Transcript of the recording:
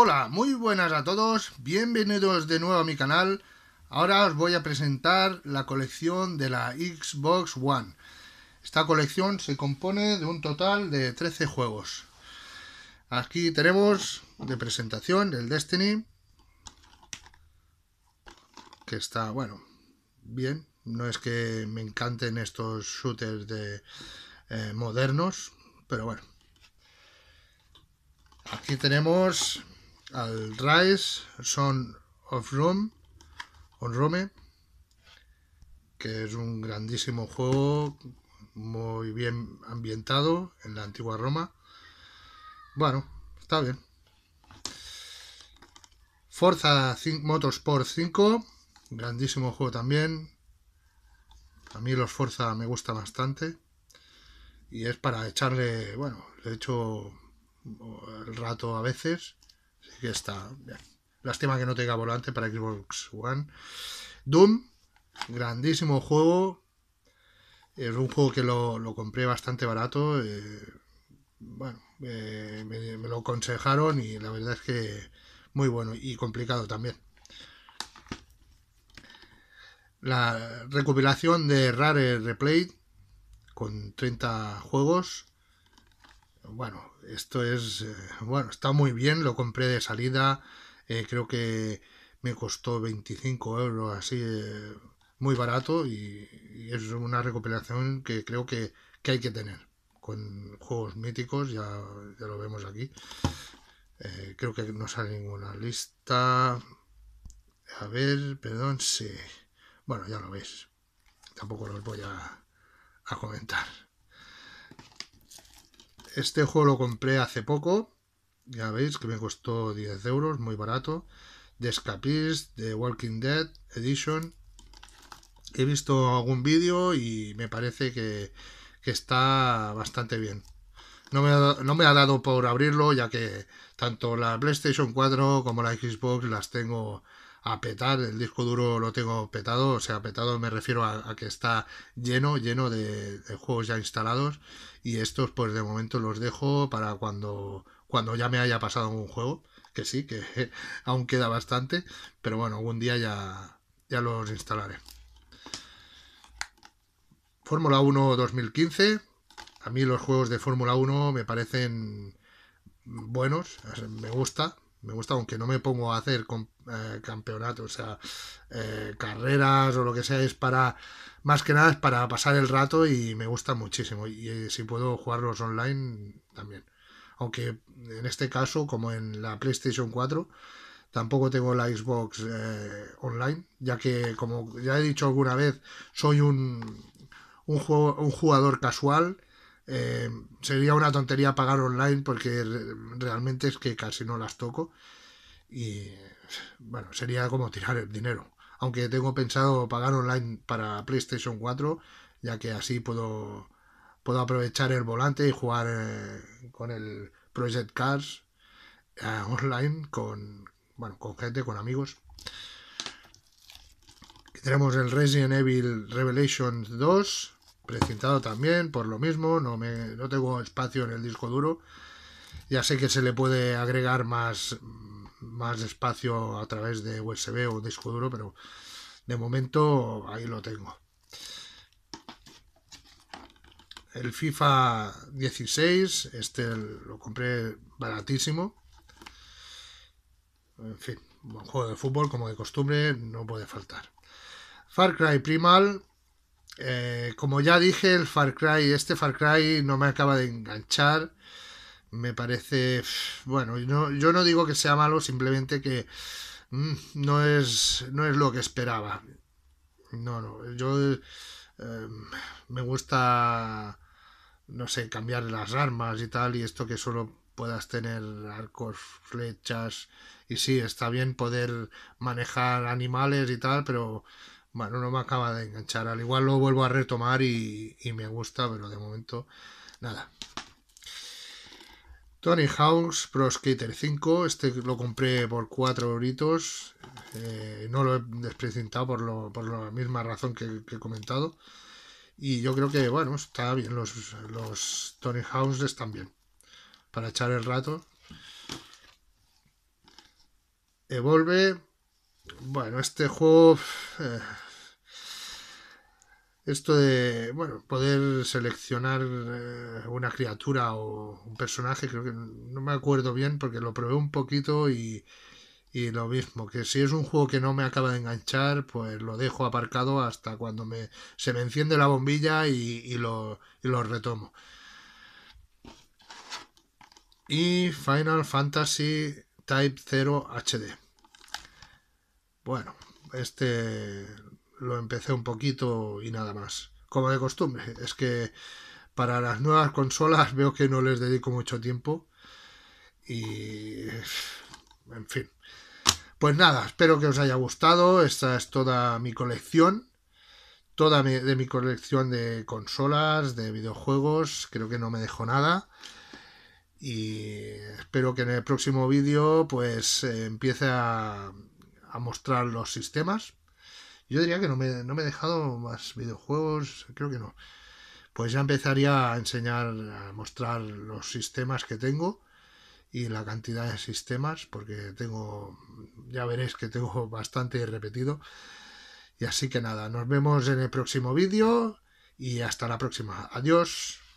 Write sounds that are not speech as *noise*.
Hola, muy buenas a todos, bienvenidos de nuevo a mi canal. Ahora os voy a presentar la colección de la Xbox One. Esta colección se compone de un total de 13 juegos. Aquí tenemos de presentación el Destiny, que está, bueno, bien. No es que me encanten estos shooters de eh, modernos, pero bueno. Aquí tenemos al Rise, Son of Rome, on Rome, que es un grandísimo juego muy bien ambientado en la antigua Roma. Bueno, está bien. Forza Motorsport 5, grandísimo juego también. A mí los Forza me gusta bastante. Y es para echarle, bueno, le hecho el rato a veces está. Lástima que no tenga volante para Xbox One. Doom, grandísimo juego. Es un juego que lo, compré bastante barato. Eh, bueno, eh, me, me, lo aconsejaron y la verdad es que muy bueno y complicado también. La recopilación de Rare Replay con 30 juegos bueno, esto es, eh, bueno, está muy bien, lo compré de salida, eh, creo que me costó 25 euros, así, eh, muy barato y, es una recuperación que creo que, hay que tener. Con juegos míticos, ya, lo vemos aquí. creo que no sale ninguna lista. A ver, perdón, sí. Bueno, ya lo veis. Tampoco los voy a comentar. Este juego lo compré hace poco. Ya veis que me costó 10 euros, muy barato. De Escapist, de Walking Dead Edition. He visto algún vídeo y me parece que, está bastante bien. No me, ha, no me, ha, dado por abrirlo, ya que tanto la PlayStation 4 como la Xbox las tengo a petar, el disco duro lo tengo petado, o sea, petado me refiero a, que está lleno, lleno de, juegos ya instalados y estos pues de momento los dejo para cuando, cuando ya me haya pasado un juego, que sí, que *laughs* aún queda bastante, pero bueno, algún día ya, ya los instalaré. Fórmula 1 2015, a mí los juegos de Fórmula 1 me parecen buenos, me gusta, me gusta, aunque no me pongo a hacer eh, campeonatos, o sea, eh, carreras o lo que sea, es para, más que nada es para pasar el rato y me gusta muchísimo. Y eh, si puedo jugarlos online, también. Aunque en este caso, como en la PlayStation 4, tampoco tengo la Xbox online, ya que, como ya he dicho alguna vez, soy un, un jugador casual eh, sería una tontería pagar online porque realmente es que casi no las toco. Y bueno, sería como tirar el dinero. Aunque tengo pensado pagar online para PlayStation 4, ya que así puedo, puedo aprovechar el volante y jugar eh, con el Project Cars eh, online con, bueno, con gente, con amigos. tenemos el Resident Evil Revelation 2, precintado también, por lo mismo, no, me, tengo espacio en el disco duro. Ya sé que se le puede agregar más, más espacio a través de USB o disco duro, pero de momento ahí lo tengo. El FIFA 16, este lo compré baratísimo. En fin, un juego de fútbol como de costumbre, no puede faltar. Far Cry Primal, eh, como ya dije, el Far Cry, este Far Cry no me acaba de enganchar. Me parece. Bueno, yo no digo que sea malo, simplemente que mm, no, es, no es lo que esperaba. No, no. Yo. Em, me gusta. No sé, cambiar las armas y tal, y esto que solo puedas tener arcos, flechas. Y sí, está bien poder manejar animales y tal, pero bueno, no me acaba de enganchar. Al igual lo vuelvo a retomar y, me gusta, pero de momento nada. Tony House Pro Skater 5. Este lo compré por 4 euritos. Eh, no lo he desprecintado por, por la misma razón que, he comentado. Y yo creo que, bueno, está bien. Los, los Tony House están bien. Para echar el rato. Evolve bueno, este juego... Eh, esto de, bueno, poder seleccionar eh, una criatura o un personaje, creo que no me acuerdo bien porque lo probé un poquito y, lo mismo, que si es un juego que no me acaba de enganchar, pues lo dejo aparcado hasta cuando se me enciende la bombilla y, lo, y lo retomo. Y Final Fantasy Type 0 HD. Bueno, este lo empecé un poquito y nada más. Como de costumbre, es que para las nuevas consolas *laughs* veo que no les dedico mucho tiempo. Y... En fin. Pues nada, espero que os haya gustado. Esta es toda mi colección. Toda de mi colección de consolas, de videojuegos. Creo que no me dejo nada. Y espero que en el próximo vídeo pues eh, empiece a a mostrar los sistemas. Yo diría que no me, no me he dejado más videojuegos, creo que no. Pues ya empezaría a enseñar, a mostrar los sistemas que tengo y la cantidad de sistemas, porque tengo, ya veréis que tengo *laughs* bastante repetido. Y así que nada, nos vemos en el próximo vídeo y hasta la próxima. Adiós.